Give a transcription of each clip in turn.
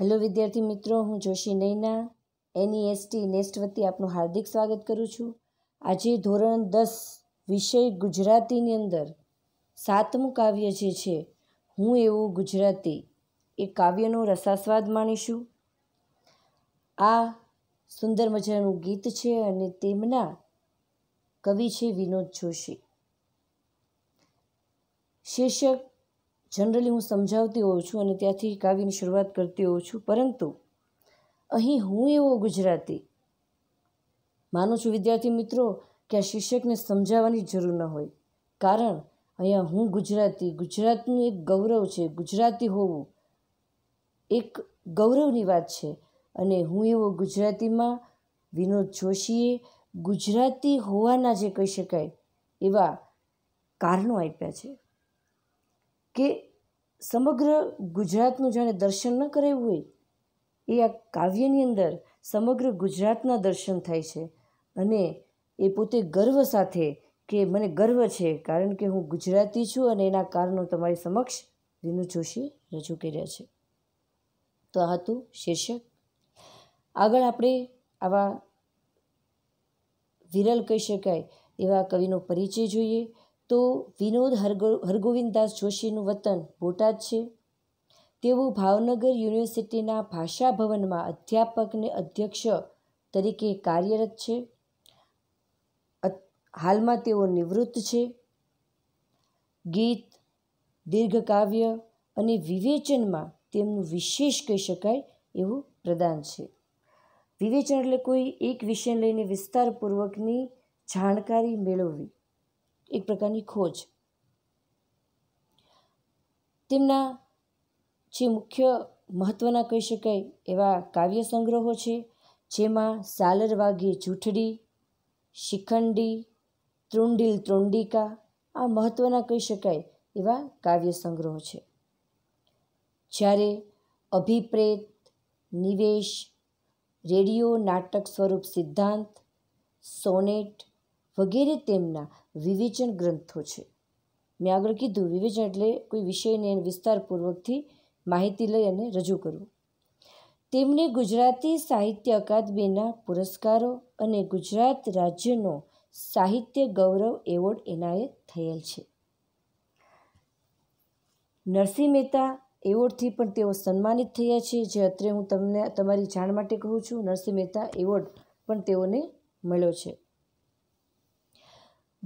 hello વિદ્યાર્થી મિત્રો હું જોશી નૈના એની એનઈએસટી નેસ્ટ વતી આપનું હાર્દિક સ્વાગત કરું છું આજે ધોરણ દસ વિષય ગુજરાતીની અંદર સાતમું કાવ્ય જે છે હું એવું ગુજરાતી એ કાવ્યનો રસાસ્વાદ માણીશું આ સુંદર મજાનું ગીત છે અને તેમના કવિ છે વિનોદ જોશી શીર્ષક જનરલી હું સમજાવતી હોઉં છું અને ત્યાંથી કાવ્યની શરૂઆત કરતી હોઉં છું પરંતુ અહીં હું એવો ગુજરાતી માનું છું વિદ્યાર્થી મિત્રો કે આ શિક્ષકને સમજાવવાની જરૂર ન હોય કારણ અહીંયા હું ગુજરાતી ગુજરાતનું એક ગૌરવ છે ગુજરાતી હોવું એક ગૌરવની વાત છે અને હું એવો ગુજરાતીમાં વિનોદ જોશીએ ગુજરાતી હોવાના જે કહી શકાય એવા કારણો આપ્યા છે કે સમગ્ર ગુજરાતનું જાણે દર્શન ન કરાયું હોય એ આ કાવ્યની અંદર સમગ્ર ગુજરાતના દર્શન થાય છે અને એ પોતે ગર્વ સાથે કે મને ગર્વ છે કારણ કે હું ગુજરાતી છું અને એના કારણો તમારી સમક્ષ વિનુ જોશી રજૂ કર્યા છે તો આ હતું શીર્ષક આગળ આપણે આવા વિરલ કહી શકાય એવા કવિનો પરિચય જોઈએ તો વિનોદ હરગો હરગોવિંદદાસ જોશીનું વતન બોટાદ છે તેઓ ભાવનગર યુનિવર્સિટીના ભાષા ભવનમાં અધ્યાપકને અધ્યક્ષ તરીકે કાર્યરત છે હાલમાં તેઓ નિવૃત્ત છે ગીત દીર્ઘકાવ્ય અને વિવેચનમાં તેમનું વિશેષ કહી શકાય એવું પ્રદાન છે વિવેચન એટલે કોઈ એક વિષય લઈને વિસ્તારપૂર્વકની જાણકારી મેળવવી એક પ્રકારની ખોજ તેમના જે મુખ્ય મહત્ત્વના કહી શકાય એવા કાવ્ય સંગ્રહો છે જેમાં સાલર વાઘે જૂઠડી શિખંડી ત્રુંડિલ ત્રોંડિકા આ મહત્ત્વના કહી શકાય એવા કાવ્ય સંગ્રહો છે જ્યારે અભિપ્રેત નિવેશ રેડિયો નાટક સ્વરૂપ સિદ્ધાંત સોનેટ વગેરે તેમના વિવેચન ગ્રંથો છે મેં આગળ કીધું વિવેચન એટલે કોઈ વિષયને વિસ્તારપૂર્વકથી માહિતી લઈ અને રજૂ કરવું તેમને ગુજરાતી સાહિત્ય અકાદમીના પુરસ્કારો અને ગુજરાત રાજ્યનો સાહિત્ય ગૌરવ એવોર્ડ એનાયત થયેલ છે નરસિંહ મહેતા એવોર્ડથી પણ તેઓ સન્માનિત થયા છે જે અત્રે હું તમને તમારી જાણ માટે કહું છું નરસિંહ મહેતા એવોર્ડ પણ તેઓને મળ્યો છે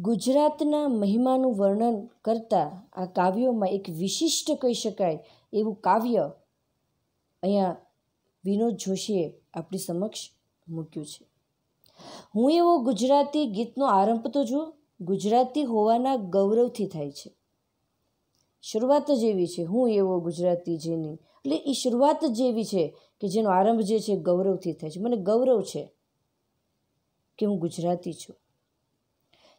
ગુજરાતના મહિમાનું વર્ણન કરતાં આ કાવ્યોમાં એક વિશિષ્ટ કહી શકાય એવું કાવ્ય અહીંયા વિનોદ જોશીએ આપણી સમક્ષ મૂક્યું છે હું એવો ગુજરાતી ગીતનો આરંભ તો જો ગુજરાતી હોવાના ગૌરવથી થાય છે શરૂઆત જ એવી છે હું એવો ગુજરાતી જેની એટલે એ શરૂઆત જ એવી છે કે જેનો આરંભ જે છે ગૌરવથી થાય છે મને ગૌરવ છે કે હું ગુજરાતી છું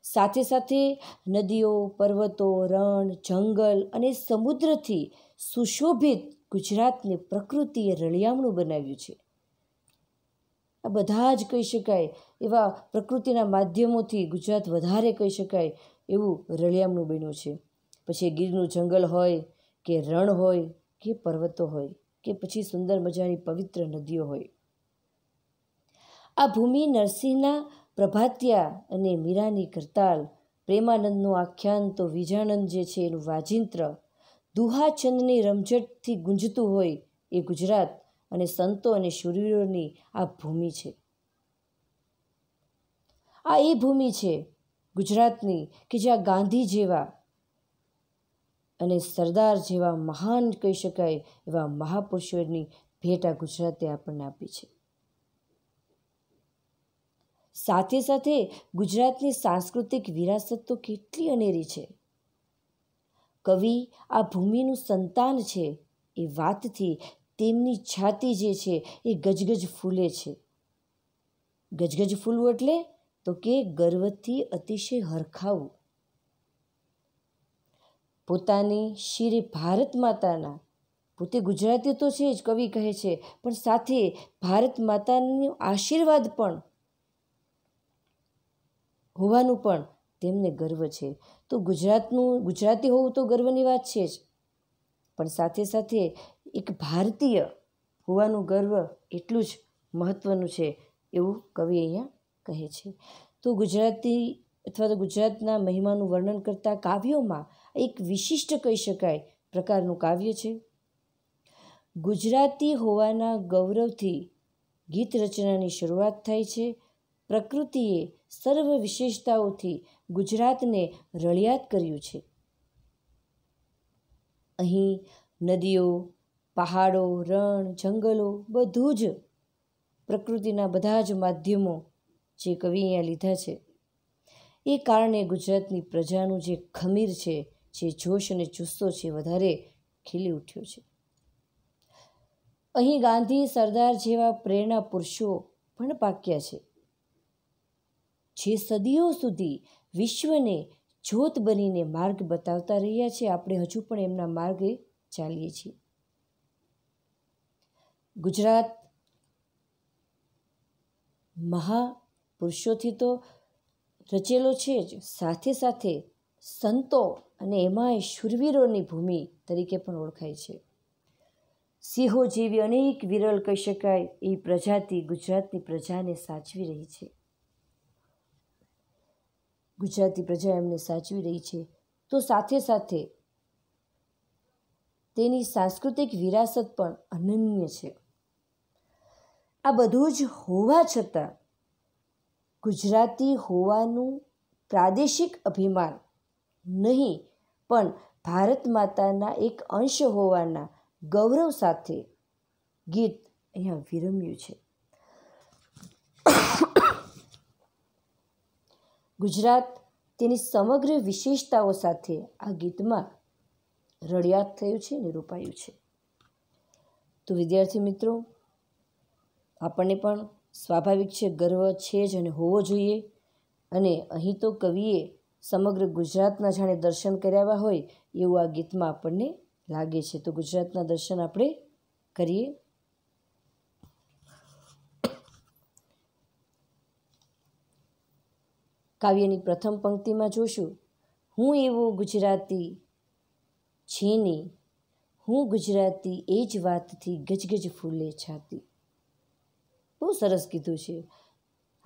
સાથે સાથે નદીઓ પર્વતો રણ જંગલ અને સમુદ્રથી સુશોભિત ગુજરાતને પ્રકૃતિએ રળિયામણું બનાવ્યું છે આ બધા જ કહી શકાય એવા પ્રકૃતિના માધ્યમોથી ગુજરાત વધારે કહી શકાય એવું રળિયામણું બન્યું છે પછી ગીરનું જંગલ હોય કે રણ હોય કે પર્વતો હોય કે પછી સુંદર મજાની પવિત્ર નદીઓ હોય આ ભૂમિ નરસિંહના પ્રભાત્યા અને મીરાની કરતાલ પ્રેમાનંદનું આખ્યાન તો વિજાનંદ જે છે એનું વાજિંત્ર દુહાચંદની રમઝટથી ગુંજતું હોય એ ગુજરાત અને સંતો અને શૂરવીરોની આ ભૂમિ છે આ એ ભૂમિ છે ગુજરાતની કે જ્યાં ગાંધી જેવા અને સરદાર જેવા મહાન કહી શકાય એવા મહાપુરુષોની ભેટ આ ગુજરાતે આપણને આપી છે સાથે સાથે ગુજરાતની સાંસ્કૃતિક વિરાસત તો કેટલી અનેરી છે કવિ આ ભૂમિનું સંતાન છે એ વાતથી તેમની છાતી જે છે એ ગજગજ ફૂલે છે ગજગજ ફૂલવું એટલે તો કે ગર્વથી અતિશય હરખાવું પોતાની શિરે ભારત માતાના પોતે ગુજરાતી તો છે જ કવિ કહે છે પણ સાથે ભારત માતાનો આશીર્વાદ પણ હોવાનું પણ તેમને ગર્વ છે તો ગુજરાતનું ગુજરાતી હોવું તો ગર્વની વાત છે જ પણ સાથે સાથે એક ભારતીય હોવાનું ગર્વ એટલું જ મહત્ત્વનું છે એવું કવિ અહીંયા કહે છે તો ગુજરાતી અથવા તો ગુજરાતના મહિમાનું વર્ણન કરતા કાવ્યોમાં એક વિશિષ્ટ કહી શકાય પ્રકારનું કાવ્ય છે ગુજરાતી હોવાના ગૌરવથી ગીત રચનાની શરૂઆત થાય છે પ્રકૃતિએ સર્વ વિશેષતાઓથી ગુજરાતને રળિયાત કર્યું છે અહીં નદીઓ પહાડો રણ જંગલો બધું જ પ્રકૃતિના બધા જ માધ્યમો જે કવિ અહીંયા લીધા છે એ કારણે ગુજરાતની પ્રજાનું જે ખમીર છે જે જોશ અને જુસ્સો છે વધારે ખીલી ઉઠ્યો છે અહીં ગાંધી સરદાર જેવા પ્રેરણા પુરુષો પણ પાક્યા છે જે સદીઓ સુધી વિશ્વને જ્યોત બનીને માર્ગ બતાવતા રહ્યા છે આપણે હજુ પણ એમના માર્ગે ચાલીએ છીએ ગુજરાત મહાપુરુષોથી તો રચેલો છે જ સાથે સાથે સંતો અને એમાંય શૂરવીરોની ભૂમિ તરીકે પણ ઓળખાય છે સિંહો જેવી અનેક વિરલ કહી શકાય એ પ્રજાતિ ગુજરાતની પ્રજાને સાચવી રહી છે ગુજરાતી પ્રજા એમને સાચવી રહી છે તો સાથે સાથે તેની સાંસ્કૃતિક વિરાસત પણ અનન્ય છે આ બધું જ હોવા છતાં ગુજરાતી હોવાનું પ્રાદેશિક અભિમાન નહીં પણ ભારત માતાના એક અંશ હોવાના ગૌરવ સાથે ગીત અહીંયા વિરમ્યું છે ગુજરાત તેની સમગ્ર વિશેષતાઓ સાથે આ ગીતમાં રડિયાત થયું છે નિરૂપાયું છે તો વિદ્યાર્થી મિત્રો આપણને પણ સ્વાભાવિક છે ગર્વ છે જ અને હોવો જોઈએ અને અહીં તો કવિએ સમગ્ર ગુજરાતના જાણે દર્શન કર્યા હોય એવું આ ગીતમાં આપણને લાગે છે તો ગુજરાતના દર્શન આપણે કરીએ કાવ્યની પ્રથમ પંક્તિમાં જોશું હું એવો ગુજરાતી છે ને હું ગુજરાતી એ જ વાતથી ગજગજ ફૂલે છાતી બહુ સરસ કીધું છે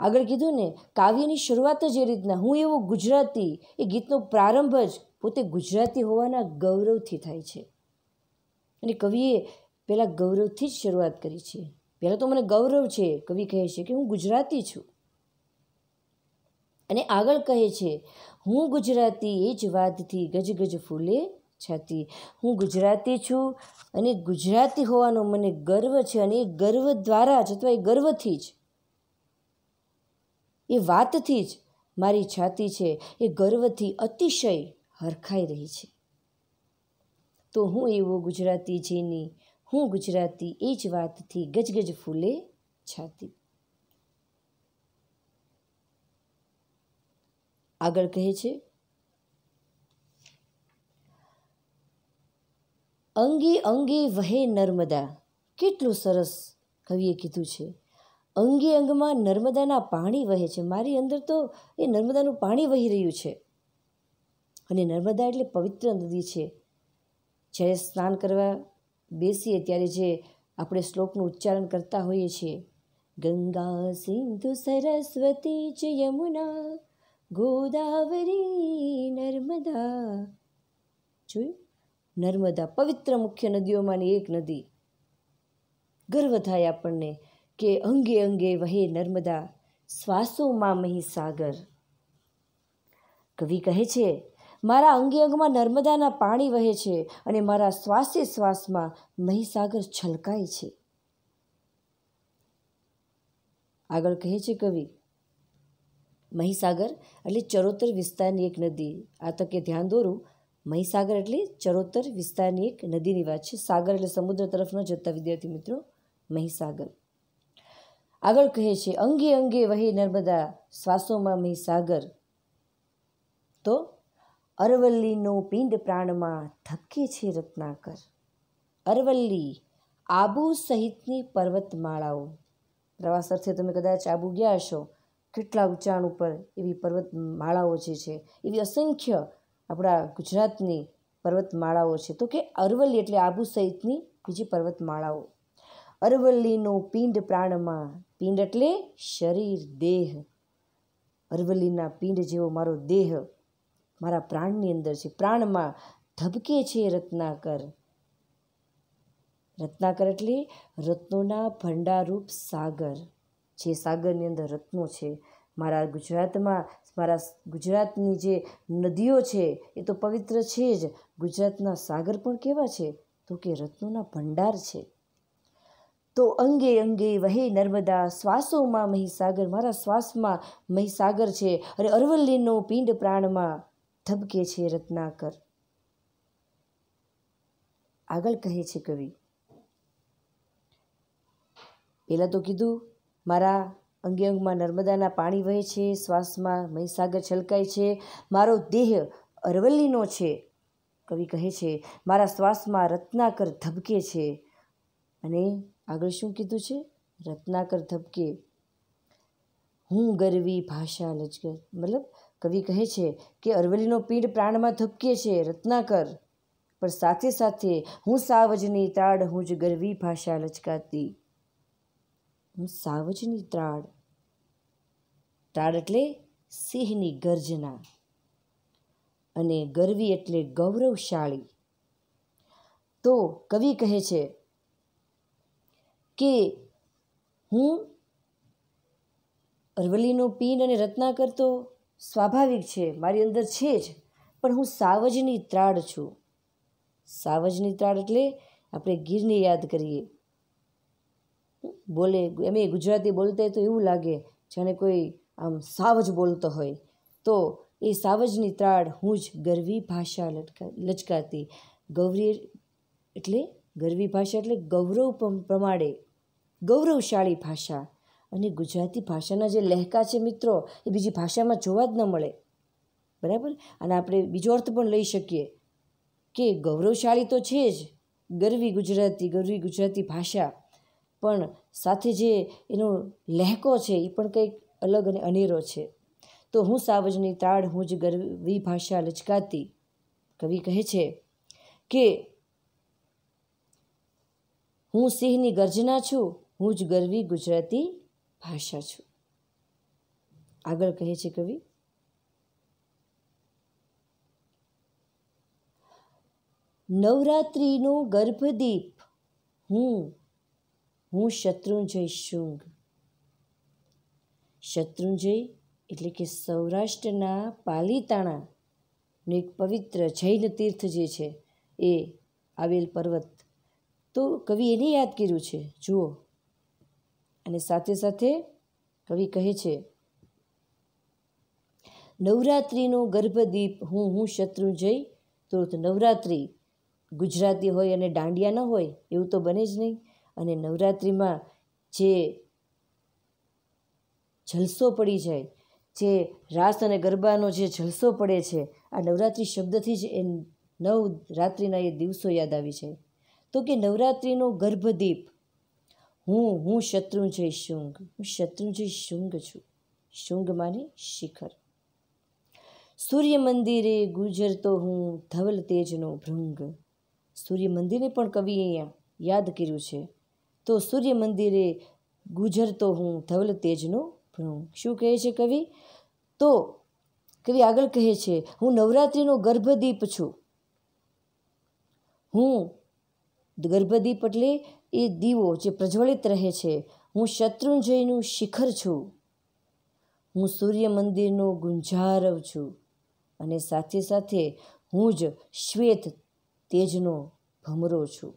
આગળ કીધું ને કાવ્યની શરૂઆત જ એ રીતના હું એવો ગુજરાતી એ ગીતનો પ્રારંભ જ પોતે ગુજરાતી હોવાના ગૌરવથી થાય છે અને કવિએ પહેલાં ગૌરવથી જ શરૂઆત કરી છે પહેલાં તો મને ગૌરવ છે કવિ કહે છે કે હું ગુજરાતી છું અને આગળ કહે છે હું ગુજરાતી એ જ વાદથી ગજગજ ફૂલે છાતી હું ગુજરાતી છું અને ગુજરાતી હોવાનો મને ગર્વ છે અને એ ગર્વ દ્વારા જ અથવા એ ગર્વથી જ એ વાતથી જ મારી છાતી છે એ ગર્વથી અતિશય હરખાઈ રહી છે તો હું એવો ગુજરાતી જેની હું ગુજરાતી એ જ વાતથી ગજગજ ફૂલે છાતી આગળ કહે છે અંગી અંગી વહે નર્મદા કેટલું સરસ કવિએ કીધું છે અંગી અંગમાં નર્મદાના પાણી વહે છે મારી અંદર તો એ નર્મદાનું પાણી વહી રહ્યું છે અને નર્મદા એટલે પવિત્ર નદી છે જ્યારે સ્નાન કરવા બેસીએ ત્યારે જે આપણે શ્લોકનું ઉચ્ચારણ કરતા હોઈએ છીએ ગંગા સિંધુ સરસ્વતી જ યમુના ગોદાવરી નર્મદા જોયું નર્મદા પવિત્ર મુખ્ય નદીઓમાંની એક નદી ગર્વ થાય આપણને કે અંગે અંગે વહે નર્મદા શ્વાસોમાં મહીસાગર કવિ કહે છે મારા અંગે અંગમાં નર્મદાના પાણી વહે છે અને મારા શ્વાસે શ્વાસમાં મહીસાગર છલકાય છે આગળ કહે છે કવિ મહીસાગર એટલે ચરોતર વિસ્તારની એક નદી આ તો કે ધ્યાન દોરું મહીસાગર એટલે ચરોતર વિસ્તારની એક નદીની વાત છે સાગર એટલે સમુદ્ર તરફનો જતા વિદ્યાર્થી મિત્રો મહીસાગર આગળ કહે છે અંગે અંગે વહે નર્મદા શ્વાસોમાં મહીસાગર તો અરવલ્લીનો પિંડ પ્રાણમાં ધબકે છે રત્નાકર અરવલ્લી આબુ સહિતની પર્વતમાળાઓ પ્રવાસ અર્થે તમે કદાચ આબુ ગયા હશો કેટલા ઊંચાણ ઉપર એવી પર્વતમાળાઓ જે છે એવી અસંખ્ય આપણા ગુજરાતની પર્વતમાળાઓ છે તો કે અરવલ્લી એટલે આબુ સહિતની બીજી પર્વતમાળાઓ અરવલ્લીનો પિંડ પ્રાણમાં પિંડ એટલે શરીર દેહ અરવલ્લીના પિંડ જેવો મારો દેહ મારા પ્રાણની અંદર છે પ્રાણમાં ધબકે છે રત્નાકર રત્નાકર એટલે રત્નોના ભંડારૂપ સાગર જે સાગરની અંદર રત્નો છે મારા ગુજરાતમાં મારા ગુજરાતની જે નદીઓ છે એ તો પવિત્ર છે જ ગુજરાતના સાગર પણ કેવા છે તો કે રત્નોના ભંડાર છે તો અંગે અંગે વહે નર્મદા શ્વાસોમાં મહીસાગર મારા શ્વાસમાં મહીસાગર છે અને અરવલ્લીનો પિંડ પ્રાણમાં ધબકે છે રત્નાકર આગળ કહે છે કવિ પહેલાં તો કીધું મારા અંગે અંગમાં નર્મદાના પાણી વહે છે શ્વાસમાં મહીસાગર છલકાય છે મારો દેહ અરવલ્લીનો છે કવિ કહે છે મારા શ્વાસમાં રત્નાકર ધબકે છે અને આગળ શું કીધું છે રત્નાકર ધબકે હું ગરવી ભાષા લજગર મતલબ કવિ કહે છે કે અરવલ્લીનો પીડ પ્રાણમાં ધબકે છે રત્નાકર પણ સાથે સાથે હું સાવજની તાડ હું જ ગરવી ભાષા લચકાતી હું સાવજની ત્રાડ ત્રાડ એટલે સિંહની ગર્જના અને ગરવી એટલે ગૌરવશાળી તો કવિ કહે છે કે હું અરવલ્લીનો પીન અને રત્ના કરતો સ્વાભાવિક છે મારી અંદર છે જ પણ હું સાવજની ત્રાડ છું સાવજની ત્રાળ એટલે આપણે ગીરને યાદ કરીએ બોલે એમ એ ગુજરાતી બોલતે તો એવું લાગે જાણે કોઈ આમ સાવજ બોલતો હોય તો એ સાવજની ત્રાડ હું જ ગરવી ભાષા લટકા લચકાતી ગૌરી એટલે ગરવી ભાષા એટલે ગૌરવ પ્રમાણે ગૌરવશાળી ભાષા અને ગુજરાતી ભાષાના જે લહેકા છે મિત્રો એ બીજી ભાષામાં જોવા જ ન મળે બરાબર અને આપણે બીજો અર્થ પણ લઈ શકીએ કે ગૌરવશાળી તો છે જ ગરવી ગુજરાતી ગરવી ગુજરાતી ભાષા પણ સાથે જે એનો લહેકો છે એ પણ કંઈક અલગ અને અનેરો છે તો હું સાવજની તાળ હું જ ગરવી ભાષા લચકાતી કવિ કહે છે કે હું સિંહની ગર્જના છું હું જ ગરવી ગુજરાતી ભાષા છું આગળ કહે છે કવિ નવરાત્રિનો ગર્ભદીપ હું હું શત્રુંજય શુંગ શત્રુંજય એટલે કે સૌરાષ્ટ્રના પાલીતાણાનું એક પવિત્ર જૈન તીર્થ જે છે એ આવેલ પર્વત તો કવિ એને યાદ કર્યું છે જુઓ અને સાથે સાથે કવિ કહે છે નવરાત્રિનો ગર્ભદીપ હું હું શત્રુંજય તો નવરાત્રિ ગુજરાતી હોય અને દાંડિયા ન હોય એવું તો બને જ નહીં અને નવરાત્રિમાં જે જલસો પડી જાય જે રાસ અને ગરબાનો જે જલસો પડે છે આ નવરાત્રિ શબ્દથી જ એ નવ રાત્રિના એ દિવસો યાદ આવી જાય તો કે નવરાત્રિનો ગર્ભદીપ હું હું શત્રુંજય શુંગ હું શત્રુંજય શુંગ છું શુંગ માને શિખર સૂર્ય મંદિરે ગુજરતો હું ધવલ તેજનો ભૃંગ સૂર્ય મંદિરે પણ કવિ અહીંયા યાદ કર્યું છે તો સૂર્ય મંદિરે ગુજરતો હું ધવલ તેજનો ભ્રમ શું કહે છે કવિ તો કવિ આગળ કહે છે હું નવરાત્રિનો ગર્ભદીપ છું હું ગર્ભદીપ એટલે એ દીવો જે પ્રજ્વલિત રહે છે હું શત્રુંજયનું શિખર છું હું સૂર્ય મંદિરનો ગુંજારવ છું અને સાથે સાથે હું જ શ્વેત તેજનો ભમરો છું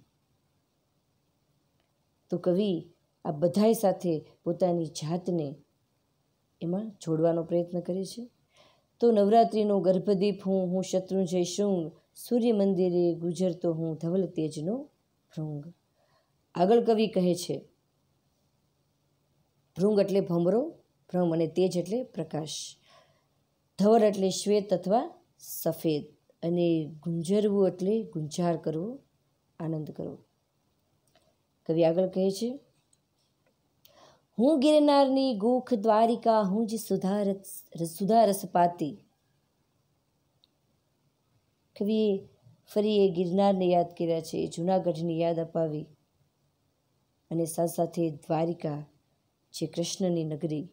તો કવિ આ બધાય સાથે પોતાની જાતને એમાં જોડવાનો પ્રયત્ન કરે છે તો નવરાત્રિનો ગર્ભદીપ હું હું શત્રુંજય શૃંગ સૂર્ય મંદિરે ગુજરતો હું ધવલ તેજનો ભૃંગ આગળ કવિ કહે છે ભૃંગ એટલે ભમરો ભ્રમ અને તેજ એટલે પ્રકાશ ધવલ એટલે શ્વેત અથવા સફેદ અને ગુંજરવું એટલે ગુંજાર કરવો આનંદ કરવો કવિ આગળ કહે છે હું ગિરનારની ગોખ દ્વારિકા હું જ સુધારસ સુધારસ પાતી કવિએ ફરી એ ગિરનારને યાદ કર્યા છે એ જૂનાગઢની યાદ અપાવી અને સાથે સાથે દ્વારિકા જે કૃષ્ણની નગરી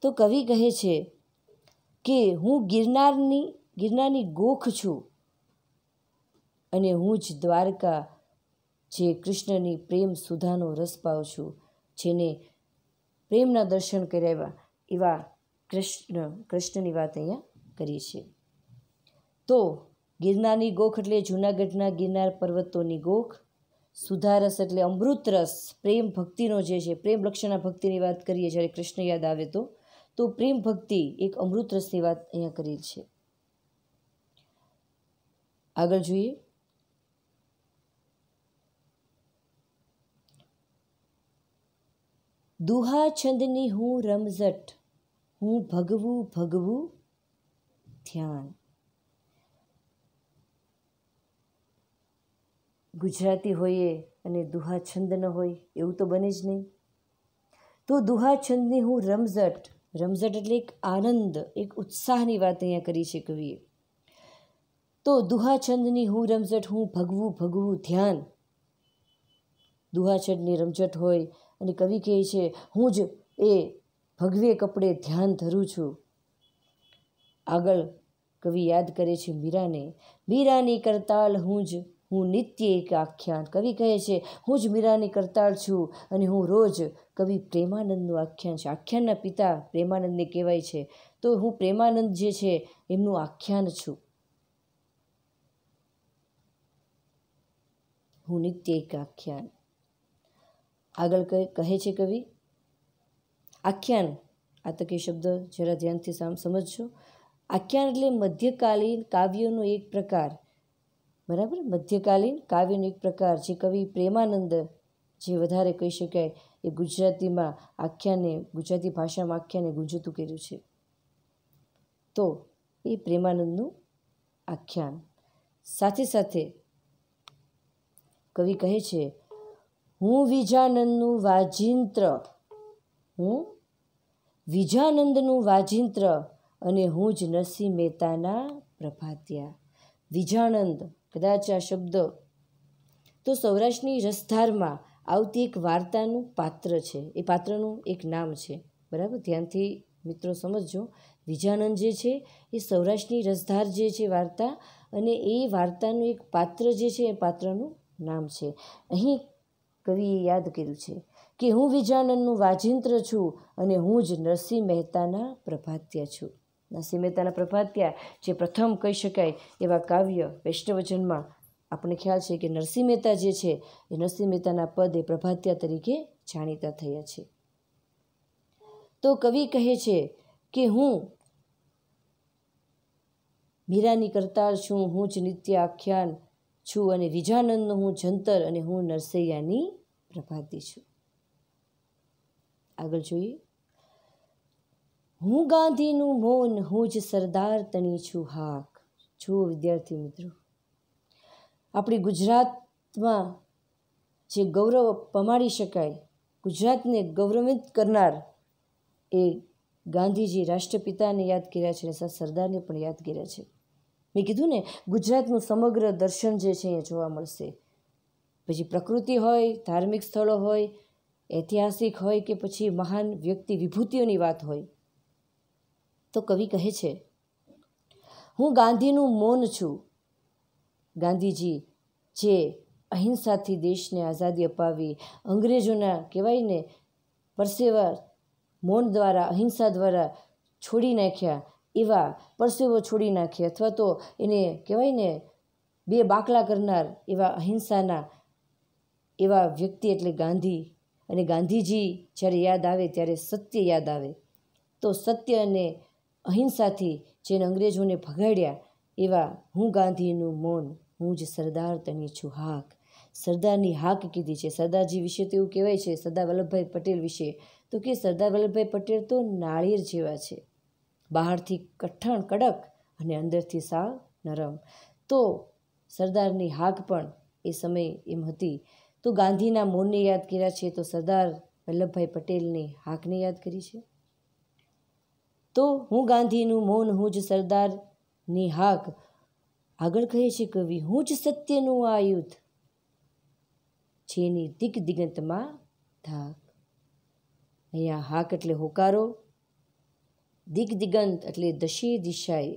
તો કવિ કહે છે કે હું ગિરનારની ગિરનારની ગોખ છું અને હું જ દ્વારકા જે કૃષ્ણની પ્રેમ સુધાનો રસ છું જેને પ્રેમના દર્શન કરાવ્યા એવા કૃષ્ણ કૃષ્ણની વાત અહીંયા કરી છે તો ગિરનારની ગોખ એટલે જૂનાગઢના ગિરનાર પર્વતોની ગોખ સુધારસ એટલે અમૃત રસ પ્રેમ ભક્તિનો જે છે પ્રેમ લક્ષણા ભક્તિની વાત કરીએ જ્યારે કૃષ્ણ યાદ આવે તો તો પ્રેમ ભક્તિ એક અમૃત રસની વાત અહીંયા કરી છે આગળ જોઈએ દુહા છંદની હું રમઝટ હું ભગવું ભગવું ધ્યાન ગુજરાતી હોઈએ અને દુહા છંદ ન હોય એવું તો બને જ નહીં તો દુહા છંદની હું રમઝટ રમઝટ એટલે એક આનંદ એક ઉત્સાહની વાત અહીંયા કરી છે કવિએ તો છંદની હું રમઝટ હું ભગવું ભગવું ધ્યાન દુહા છંદની રમઝટ હોય અને કવિ કહે છે હું જ એ ભગવે કપડે ધ્યાન ધરું છું આગળ કવિ યાદ કરે છે મીરાને મીરાની કરતાલ હું જ હું નિત્ય એક આખ્યાન કવિ કહે છે હું જ મીરાની કરતાળ છું અને હું રોજ કવિ પ્રેમાનંદનું આખ્યાન છે આખ્યાનના પિતા પ્રેમાનંદને કહેવાય છે તો હું પ્રેમાનંદ જે છે એમનું આખ્યાન છું હું નિત્ય એક આખ્યાન આગળ કહે છે કવિ આખ્યાન આતકી શબ્દ જરા ધ્યાનથી સમજશો આખ્યાન એટલે મધ્યકાલીન કાવ્યનો એક પ્રકાર બરાબર મધ્યકાલીન કાવ્યનો એક પ્રકાર જે કવિ પ્રેમાનંદ જે વધારે કહી શકાય એ ગુજરાતીમાં આખ્યાને ગુજરાતી ભાષામાં આખ્યાને ગુંજતું કર્યું છે તો એ પ્રેમાનંદનું આખ્યાન સાથે સાથે કવિ કહે છે હું વિજાનંદનું વાજિંત્ર હું વિજાનંદનું વાજિંત્ર અને હું જ નરસિંહ મહેતાના પ્રભાત્યા વિજાનંદ કદાચ આ શબ્દ તો સૌરાષ્ટ્રની રસધારમાં આવતી એક વાર્તાનું પાત્ર છે એ પાત્રનું એક નામ છે બરાબર ધ્યાનથી મિત્રો સમજો વિજાનંદ જે છે એ સૌરાષ્ટ્રની રસધાર જે છે વાર્તા અને એ વાર્તાનું એક પાત્ર જે છે એ પાત્રનું નામ છે અહીં કવિએ યાદ કર્યું છે કે હું વિજાનંદનું વાજિંત્ર છું અને હું જ નરસિંહ મહેતાના પ્રભાત્યા છું નરસિંહ મહેતાના પ્રભાત્યા જે પ્રથમ કહી શકાય એવા કાવ્ય વૈષ્ણવજનમાં આપણે ખ્યાલ છે કે નરસિંહ મહેતા જે છે એ નરસિંહ મહેતાના પદ એ પ્રભાત્યા તરીકે જાણીતા થયા છે તો કવિ કહે છે કે હું મીરાની કરતાર છું હું જ નિત્ય આખ્યાન છું અને વિજાનંદનું હું જંતર અને હું નરસૈયાની પ્રભાતી છું આગળ જોઈએ હું ગાંધીનું મૌન હું જ સરદાર તણી છું હાક જુઓ વિદ્યાર્થી મિત્રો આપણી ગુજરાતમાં જે ગૌરવ પમાડી શકાય ગુજરાતને ગૌરવિત કરનાર એ ગાંધીજી રાષ્ટ્રપિતાને યાદ કર્યા છે અને સરદારને પણ યાદ કર્યા છે મેં કીધું ને ગુજરાતનું સમગ્ર દર્શન જે છે એ જોવા મળશે પછી પ્રકૃતિ હોય ધાર્મિક સ્થળો હોય ઐતિહાસિક હોય કે પછી મહાન વ્યક્તિ વિભૂતિઓની વાત હોય તો કવિ કહે છે હું ગાંધીનું મૌન છું ગાંધીજી જે અહિંસાથી દેશને આઝાદી અપાવી અંગ્રેજોના કહેવાય ને પરસેવા મૌન દ્વારા અહિંસા દ્વારા છોડી નાખ્યા એવા પરસેવો છોડી નાખ્યા અથવા તો એને કહેવાય ને બે બાકલા કરનાર એવા અહિંસાના એવા વ્યક્તિ એટલે ગાંધી અને ગાંધીજી જ્યારે યાદ આવે ત્યારે સત્ય યાદ આવે તો સત્ય અને અહિંસાથી જેને અંગ્રેજોને ભગાડ્યા એવા હું ગાંધીનું મૌન હું જ સરદાર તની છું હાક સરદારની હાક કીધી છે સરદારજી વિશે તો એવું કહેવાય છે સરદાર વલ્લભભાઈ પટેલ વિશે તો કે સરદાર વલ્લભભાઈ પટેલ તો નાળિયેર જેવા છે બહારથી કઠણ કડક અને અંદરથી સાવ નરમ તો સરદારની હાક પણ એ સમયે એમ હતી તો ગાંધીના મૂળને યાદ કર્યા છે તો સરદાર વલ્લભભાઈ પટેલની હાકને યાદ કરી છે તો હું ગાંધીનું મૌન હું જ સરદારની હાક આગળ કહે છે કવિ હું જ સત્યનું આ યુદ્ધ જેની દિગ દિગંતમાં ધાક અહીંયા હાક એટલે હોકારો દિગ દિગંત એટલે દશે દિશાએ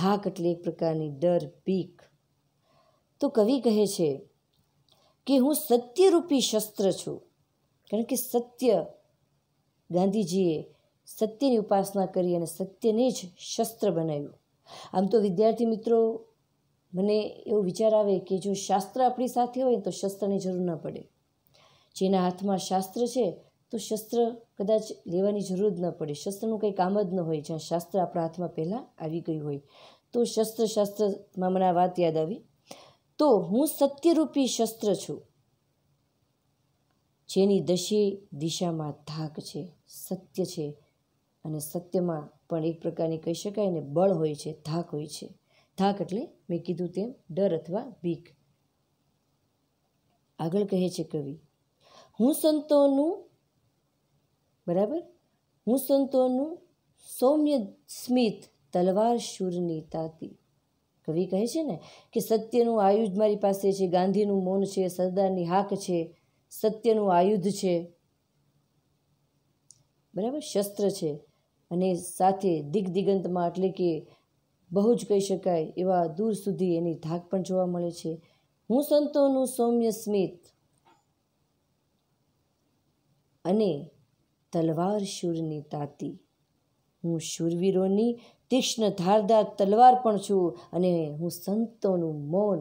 ધાક એટલે એક પ્રકારની ડર પીક તો કવિ કહે છે કે હું સત્યરૂપી શસ્ત્ર છું કારણ કે સત્ય ગાંધીજીએ સત્યની ઉપાસના કરી અને સત્યને જ શસ્ત્ર બનાવ્યું આમ તો વિદ્યાર્થી મિત્રો મને એવો વિચાર આવે કે જો શાસ્ત્ર આપણી સાથે હોય તો શસ્ત્રની જરૂર ન પડે જેના હાથમાં શાસ્ત્ર છે તો શસ્ત્ર કદાચ લેવાની જરૂર જ ન પડે શસ્ત્રનું કંઈ કામ જ ન હોય જ્યાં શાસ્ત્ર આપણા હાથમાં પહેલાં આવી ગયું હોય તો શસ્ત્ર શાસ્ત્રમાં મને આ વાત યાદ આવી તો હું સત્યરૂપી શસ્ત્ર છું જેની દશે દિશામાં ધાક છે સત્ય છે અને સત્યમાં પણ એક પ્રકારની કહી શકાય ને બળ હોય છે ધાક હોય છે ધાક એટલે મેં કીધું તેમ ડર અથવા બીક આગળ કહે છે કવિ હું સંતોનું બરાબર હું સંતોનું સૌમ્ય સ્મિત તલવાર શૂરની તાતી કવિ કહે છે ને કે સત્યનું આયુધ મારી પાસે છે ગાંધીનું મૌન છે સરદારની હાક છે સત્યનું આયુધ છે બરાબર શસ્ત્ર છે અને સાથે દિગ્દિગંતમાં એટલે કે બહુ જ કહી શકાય એવા દૂર સુધી એની ધાક પણ જોવા મળે છે હું સંતોનું સૌમ્ય સ્મિત અને તલવાર શૂરની તાતી હું શૂરવીરોની તીક્ષ્ણ ધારદાર તલવાર પણ છું અને હું સંતોનું મૌન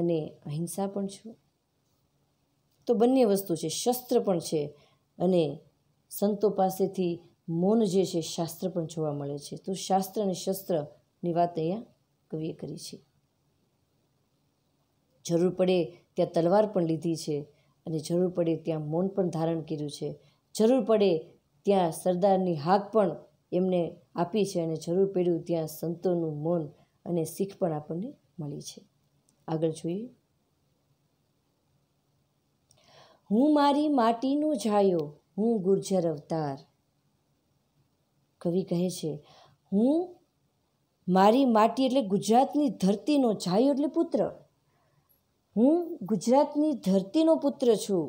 અને અહિંસા પણ છું તો બંને વસ્તુ છે શસ્ત્ર પણ છે અને સંતો પાસેથી મૌન જે છે શાસ્ત્ર પણ જોવા મળે છે તો શાસ્ત્ર અને શસ્ત્રની વાત અહીંયા કવિએ કરી છે જરૂર પડે ત્યાં તલવાર પણ લીધી છે અને જરૂર પડે ત્યાં મૌન પણ ધારણ કર્યું છે જરૂર પડે ત્યાં સરદારની હાક પણ એમને આપી છે અને જરૂર પડ્યું ત્યાં સંતોનું મૌન અને શીખ પણ આપણને મળી છે આગળ જોઈએ હું મારી માટીનો જાયો હું ગુર્જર અવતાર કવિ કહે છે હું મારી માટી એટલે ગુજરાતની ધરતીનો જાયો એટલે પુત્ર હું ગુજરાતની ધરતીનો પુત્ર છું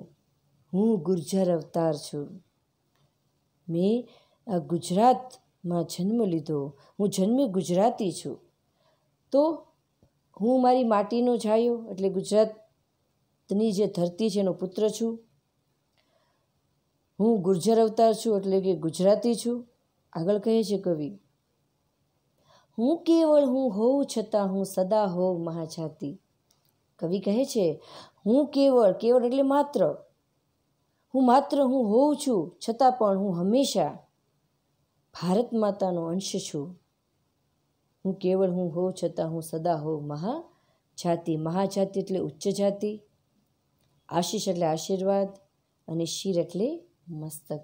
હું ગુર્જર અવતાર છું મેં આ ગુજરાતમાં જન્મ લીધો હું જન્મી ગુજરાતી છું તો હું મારી માટીનો જાયો એટલે ગુજરાતની જે ધરતી છે એનો પુત્ર છું હું ગુર્જર અવતાર છું એટલે કે ગુજરાતી છું આગળ કહે છે કવિ હું કેવળ હું હોઉં છતાં હું સદા હોઉં મહાજાતિ કવિ કહે છે હું કેવળ કેવળ એટલે માત્ર હું માત્ર હું હોઉં છું છતાં પણ હું હંમેશા ભારત માતાનો અંશ છું હું કેવળ હું હોઉં છતાં હું સદા હોઉં મહા જાતિ મહાજાતિ એટલે ઉચ્ચ જાતિ આશીષ એટલે આશીર્વાદ અને શિર એટલે મસ્તક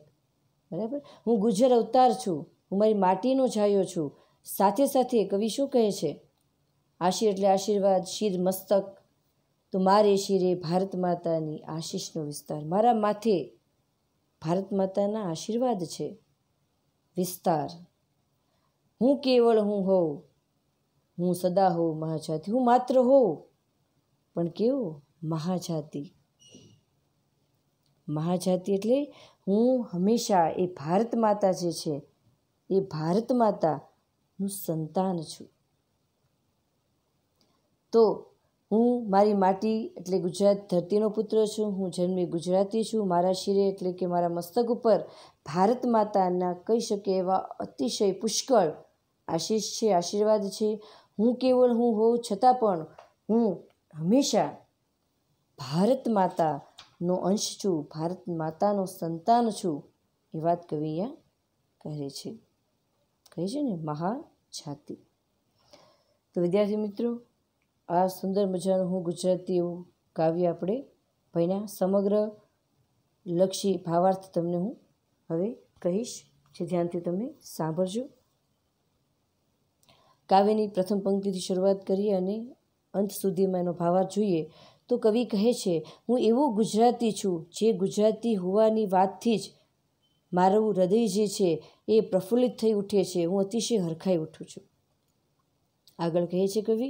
બરાબર હું ગુજર અવતાર છું હું મારી માટીનો જાયો છું સાથે સાથે કવિ શું કહે છે આશીર એટલે આશીર્વાદ શિર મસ્તક તો મારે શિરે ભારત માતાની આશીષનો વિસ્તાર મારા માથે ભારત માતાના આશીર્વાદ છે વિસ્તાર હું કેવળ હું હોઉં હું સદા હોઉં મહાજાતિ હું માત્ર હોઉં પણ કેવો મહાજાતિ મહાજાતિ એટલે હું હંમેશા એ ભારત માતા જે છે એ ભારત માતાનું સંતાન છું તો હું મારી માટી એટલે ગુજરાત ધરતીનો પુત્ર છું હું જન્મી ગુજરાતી છું મારા શિરે એટલે કે મારા મસ્તક ઉપર ભારત માતાના કહી શકે એવા અતિશય પુષ્કળ આશીષ છે આશીર્વાદ છે હું કેવળ હું હોઉં છતાં પણ હું હંમેશા ભારત માતાનો અંશ છું ભારત માતાનો સંતાન છું એ વાત કવિયા કહે છે કહે છે ને મહાછાતી તો વિદ્યાર્થી મિત્રો આ સુંદર મજાનું હું ગુજરાતી એવું કાવ્ય આપણે ભાઈના સમગ્ર લક્ષી ભાવાર્થ તમને હું હવે કહીશ જે ધ્યાનથી તમે સાંભળજો કાવ્યની પ્રથમ પંક્તિથી શરૂઆત કરીએ અને અંત સુધીમાં એનો ભાવાર્થ જોઈએ તો કવિ કહે છે હું એવો ગુજરાતી છું જે ગુજરાતી હોવાની વાતથી જ મારું હૃદય જે છે એ પ્રફુલ્લિત થઈ ઉઠે છે હું અતિશય હરખાઈ ઉઠું છું આગળ કહે છે કવિ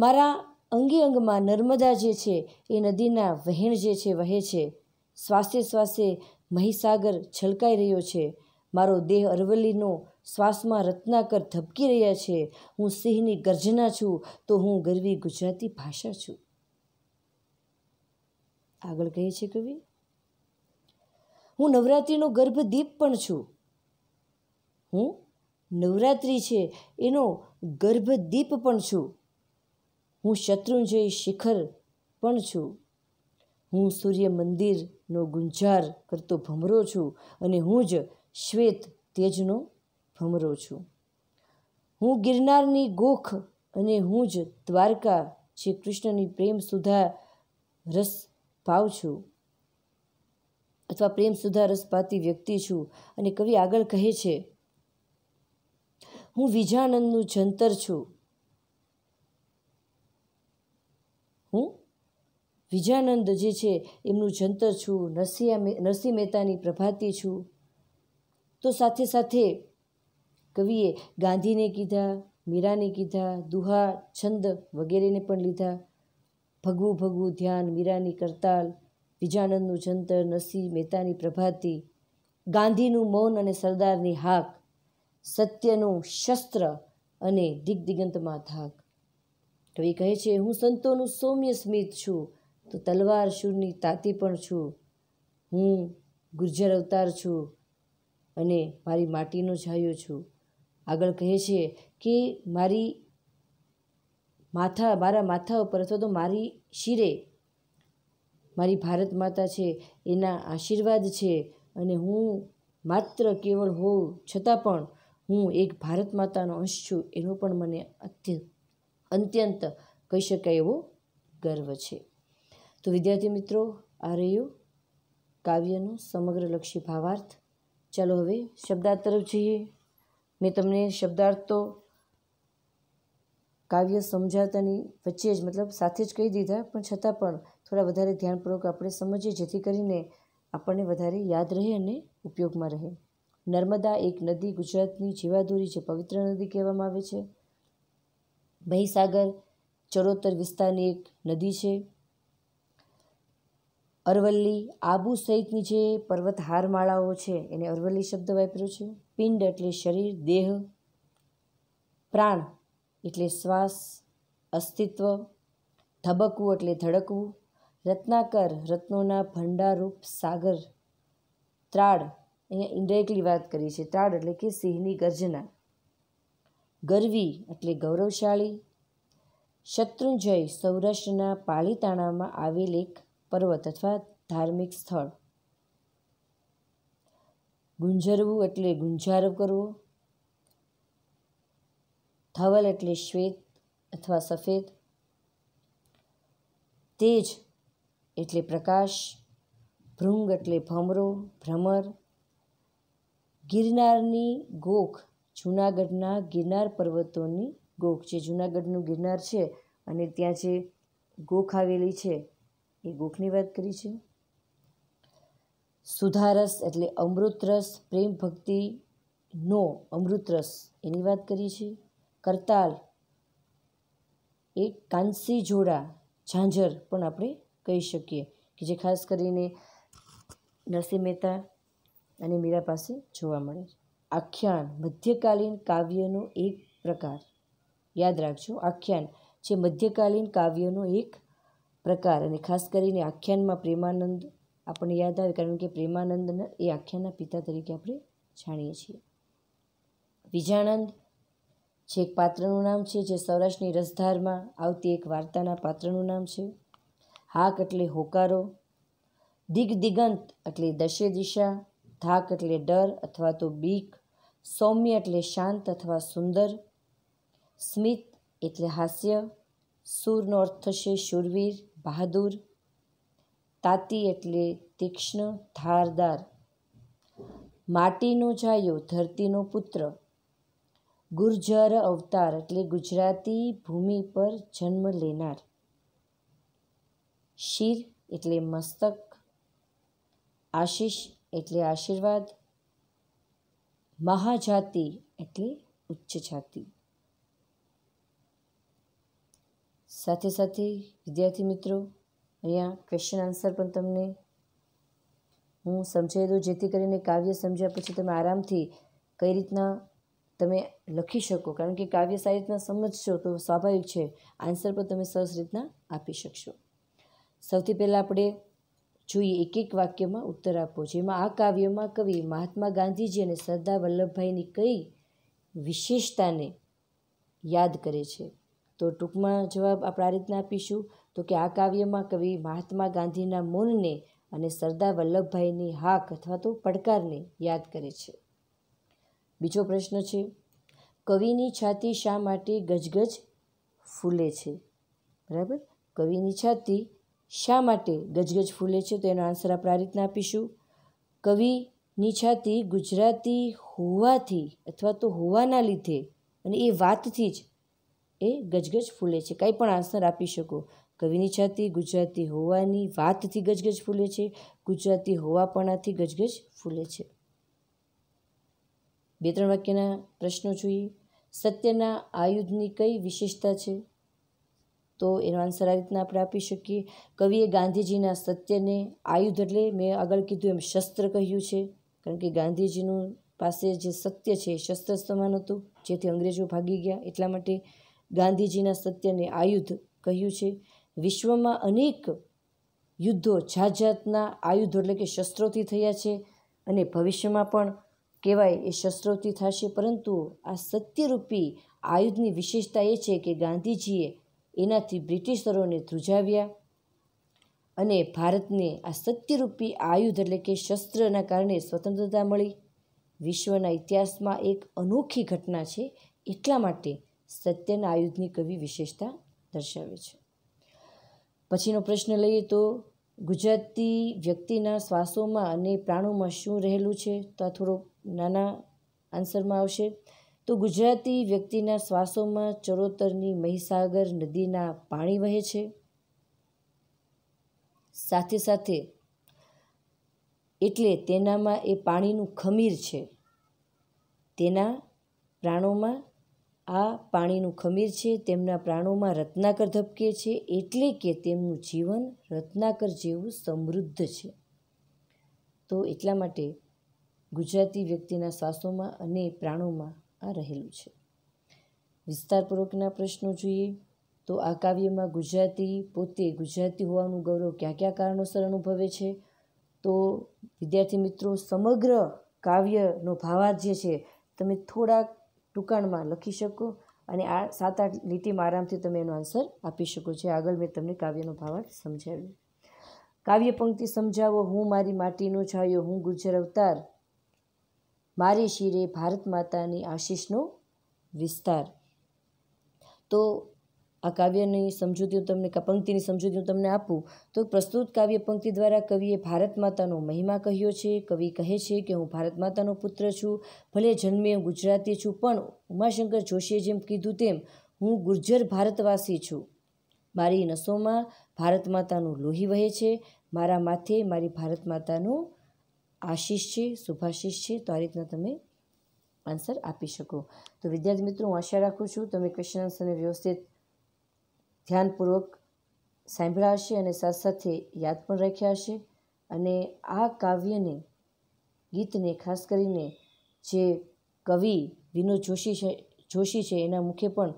મારા અંગે અંગમાં નર્મદા જે છે એ નદીના વહેણ જે છે વહે છે શ્વાસે શ્વાસે મહીસાગર છલકાઈ રહ્યો છે મારો દેહ અરવલ્લીનો શ્વાસમાં રત્નાકર ધબકી રહ્યા છે હું સિંહની ગર્જના છું તો હું ગરવી ગુજરાતી ભાષા છું આગળ કહે છે કવિ હું નવરાત્રિનો ગર્ભદીપ પણ છું હું નવરાત્રિ છે એનો ગર્ભદીપ પણ છું હું શત્રુંજય શિખર પણ છું હું સૂર્ય મંદિરનો ગુંજાર કરતો ભમરો છું અને હું જ શ્વેત તેજનો ભમરો છું હું ગિરનારની ગોખ અને હું જ દ્વારકા શ્રી કૃષ્ણની પ્રેમ સુધા રસ ભાવ છું અથવા પ્રેમ સુધા રસ પાતી વ્યક્તિ છું અને કવિ આગળ કહે છે હું વિજાનંદનું જંતર છું હું વિજાનંદ જે છે એમનું જંતર છું નરસિંહ નરસિંહ મહેતાની પ્રભાતી છું તો સાથે સાથે કવિએ ગાંધીને કીધા મીરાને કીધા દુહા છંદ વગેરેને પણ લીધા ભગવું ભગવું ધ્યાન મીરાની કરતાલ વિજાનંદનું જંતર નરસિંહ મહેતાની પ્રભાતી ગાંધીનું મૌન અને સરદારની હાક સત્યનું શસ્ત્ર અને દિગ્દિગંતમાં ધાક તો એ કહે છે હું સંતોનું સૌમ્ય સ્મિત છું તો તલવાર શૂરની તાતી પણ છું હું ગુર્જર અવતાર છું અને મારી માટીનો છાયો છું આગળ કહે છે કે મારી માથા મારા માથા ઉપર અથવા તો મારી શિરે મારી ભારત માતા છે એના આશીર્વાદ છે અને હું માત્ર કેવળ હોઉં છતાં પણ હું એક ભારત માતાનો અંશ છું એનો પણ મને અત્યંત અત્યંત કહી શકાય એવો ગર્વ છે તો વિદ્યાર્થી મિત્રો આ રહ્યું કાવ્યનો સમગ્રલક્ષી ભાવાર્થ ચાલો હવે શબ્દાર્થ તરફ જઈએ મેં તમને શબ્દાર્થ તો કાવ્ય સમજાતાની વચ્ચે જ મતલબ સાથે જ કહી દીધા પણ છતાં પણ થોડા વધારે ધ્યાનપૂર્વક આપણે સમજીએ જેથી કરીને આપણને વધારે યાદ રહે અને ઉપયોગમાં રહે નર્મદા એક નદી ગુજરાતની જીવાદોરી જે પવિત્ર નદી કહેવામાં આવે છે મહીસાગર ચરોતર વિસ્તારની એક નદી છે અરવલ્લી આબુ સહિતની જે પર્વત હારમાળાઓ છે એને અરવલ્લી શબ્દ વાપર્યો છે પિંડ એટલે શરીર દેહ પ્રાણ એટલે શ્વાસ અસ્તિત્વ ધબકવું એટલે ધડકવું રત્નાકર રત્નોના ભંડારૂપ સાગર ત્રાડ અહીંયા ઇન્ડાયરેક્ટલી વાત કરી છે ત્રાડ એટલે કે સિંહની ગર્જના ગરવી એટલે ગૌરવશાળી શત્રુંજય સૌરાષ્ટ્રના પાલીતાણામાં આવેલ એક પર્વત અથવા ધાર્મિક સ્થળ ગુંજરવું એટલે ગુંજારો કરવો ધવલ એટલે શ્વેત અથવા સફેદ તેજ એટલે પ્રકાશ ભૃંગ એટલે ભમરો ભ્રમર ગિરનારની ગોખ જૂનાગઢના ગિરનાર પર્વતોની ગોખ જે જૂનાગઢનું ગિરનાર છે અને ત્યાં જે ગોખ આવેલી છે એ ગોખની વાત કરી છે સુધારસ એટલે અમૃતરસ પ્રેમ ભક્તિનો અમૃતરસ એની વાત કરી છે કરતાલ એ કાંસી જોડા ઝાંઝર પણ આપણે કહી શકીએ કે જે ખાસ કરીને નરસિંહ મહેતા અને મીરા પાસે જોવા મળે છે આખ્યાન મધ્યકાલીન કાવ્યનો એક પ્રકાર યાદ રાખજો આખ્યાન જે મધ્યકાલીન કાવ્યનો એક પ્રકાર અને ખાસ કરીને આખ્યાનમાં પ્રેમાનંદ આપણને યાદ આવે કારણ કે પ્રેમાનંદને એ આખ્યાનના પિતા તરીકે આપણે જાણીએ છીએ વિજાણંદ જે એક પાત્રનું નામ છે જે સૌરાષ્ટ્રની રસધારમાં આવતી એક વાર્તાના પાત્રનું નામ છે હાક એટલે હોકારો દિગ દિગંત એટલે દશે દિશા ધાક એટલે ડર અથવા તો બીક સૌમ્ય એટલે શાંત અથવા સુંદર સ્મિત એટલે હાસ્ય સૂરનો અર્થ થશે શૂરવીર બહાદુર તાતી એટલે તીક્ષ્ણ ધારદાર માટીનો જાયો ધરતીનો પુત્ર ગુર્જર અવતાર એટલે ગુજરાતી ભૂમિ પર જન્મ લેનાર શિર એટલે મસ્તક આશીષ એટલે આશીર્વાદ મહાજાતિ એટલે ઉચ્ચ જાતિ સાથે સાથે વિદ્યાર્થી મિત્રો અહીંયા ક્વેશ્ચન આન્સર પણ તમને હું સમજાવી દઉં જેથી કરીને કાવ્ય સમજ્યા પછી તમે આરામથી કઈ રીતના તમે લખી શકો કારણ કે કાવ્ય સારી રીતના સમજશો તો સ્વાભાવિક છે આન્સર પણ તમે સરસ રીતના આપી શકશો સૌથી પહેલાં આપણે જોઈએ એક એક વાક્યમાં ઉત્તર આપો જેમાં આ કાવ્યમાં કવિ મહાત્મા ગાંધીજી અને સરદાર વલ્લભભાઈની કઈ વિશેષતાને યાદ કરે છે તો ટૂંકમાં જવાબ આપણે આ રીતના આપીશું તો કે આ કાવ્યમાં કવિ મહાત્મા ગાંધીના મૌનને અને સરદાર વલ્લભભાઈની હાક અથવા તો પડકારને યાદ કરે છે બીજો પ્રશ્ન છે કવિની છાતી શા માટે ગજગજ ફૂલે છે બરાબર કવિની છાતી શા માટે ગજગજ ફૂલે છે તો એનો આન્સર આપણે આ રીતના આપીશું કવિની છાતી ગુજરાતી હોવાથી અથવા તો હોવાના લીધે અને એ વાતથી જ એ ગજગજ ફૂલે છે કાંઈ પણ આન્સર આપી શકો કવિની છાતી ગુજરાતી હોવાની વાતથી ગજગજ ફૂલે છે ગુજરાતી હોવાપણાથી ગજગજ ફૂલે છે બે ત્રણ વાક્યના પ્રશ્નો જોઈએ સત્યના આયુધની કઈ વિશેષતા છે તો એનો આન્સર આ રીતના આપણે આપી શકીએ કવિએ ગાંધીજીના સત્યને આયુધ એટલે મેં આગળ કીધું એમ શસ્ત્ર કહ્યું છે કારણ કે ગાંધીજીનું પાસે જે સત્ય છે એ શસ્ત્ર સમાન હતું જેથી અંગ્રેજો ભાગી ગયા એટલા માટે ગાંધીજીના સત્યને આયુધ કહ્યું છે વિશ્વમાં અનેક યુદ્ધો જાત જાતના આયુધો એટલે કે શસ્ત્રોથી થયા છે અને ભવિષ્યમાં પણ કહેવાય એ શસ્ત્રોથી થશે પરંતુ આ સત્યરૂપી આયુધની વિશેષતા એ છે કે ગાંધીજીએ એનાથી બ્રિટિશરોને ધ્રુજાવ્યા અને ભારતને આ સત્યરૂપી આયુધ એટલે કે શસ્ત્રના કારણે સ્વતંત્રતા મળી વિશ્વના ઇતિહાસમાં એક અનોખી ઘટના છે એટલા માટે સત્યના આયુધની કવિ વિશેષતા દર્શાવે છે પછીનો પ્રશ્ન લઈએ તો ગુજરાતી વ્યક્તિના શ્વાસોમાં અને પ્રાણોમાં શું રહેલું છે તો આ થોડો નાના આન્સરમાં આવશે તો ગુજરાતી વ્યક્તિના શ્વાસોમાં ચરોતરની મહીસાગર નદીના પાણી વહે છે સાથે સાથે એટલે તેનામાં એ પાણીનું ખમીર છે તેના પ્રાણોમાં આ પાણીનું ખમીર છે તેમના પ્રાણોમાં રત્નાકર ધબકે છે એટલે કે તેમનું જીવન રત્નાકર જેવું સમૃદ્ધ છે તો એટલા માટે ગુજરાતી વ્યક્તિના શ્વાસોમાં અને પ્રાણોમાં આ રહેલું છે વિસ્તારપૂર્વકના પ્રશ્નો જોઈએ તો આ કાવ્યમાં ગુજરાતી પોતે ગુજરાતી હોવાનું ગૌરવ ક્યાં ક્યાં કારણોસર અનુભવે છે તો વિદ્યાર્થી મિત્રો સમગ્ર કાવ્યનો ભાવાર્થ જે છે તમે થોડાક ટૂંકાણમાં લખી શકો અને આ સાત આઠ લીટીમાં આરામથી તમે એનો આન્સર આપી શકો છો આગળ મેં તમને કાવ્યનો ભાવાર્થ સમજાવ્યો કાવ્ય પંક્તિ સમજાવો હું મારી માટીનો છાયો હું ગુજર અવતાર મારી શિરે ભારત માતાની આશીષનો વિસ્તાર તો આ કાવ્યની સમજૂતી હું તમને પંક્તિની સમજૂતી હું તમને આપું તો પ્રસ્તુત કાવ્ય પંક્તિ દ્વારા કવિએ ભારત માતાનો મહિમા કહ્યો છે કવિ કહે છે કે હું ભારત માતાનો પુત્ર છું ભલે જન્મે હું ગુજરાતી છું પણ ઉમાશંકર જોશીએ જેમ કીધું તેમ હું ગુર્જર ભારતવાસી છું મારી નસોમાં ભારત માતાનું લોહી વહે છે મારા માથે મારી ભારત માતાનું આશીષ છે શુભાશીષ છે તો આ રીતના તમે આન્સર આપી શકો તો વિદ્યાર્થી મિત્રો હું આશા રાખું છું તમે ક્વેશ્ચન આન્સરને વ્યવસ્થિત ધ્યાનપૂર્વક સાંભળ્યા હશે અને સાથ સાથે યાદ પણ રાખ્યા હશે અને આ કાવ્યને ગીતને ખાસ કરીને જે કવિ વિનોદ જોશી છે જોશી છે એના મુખે પણ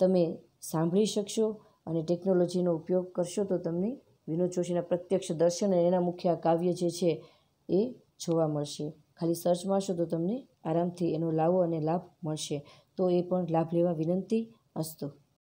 તમે સાંભળી શકશો અને ટેકનોલોજીનો ઉપયોગ કરશો તો તમને વિનોદ જોશીના પ્રત્યક્ષ દર્શન અને એના મુખ્ય આ કાવ્ય જે છે એ જોવા મળશે ખાલી સર્ચ મારશો તો તમને આરામથી એનો લાવો અને લાભ મળશે તો એ પણ લાભ લેવા વિનંતી અસ્તુ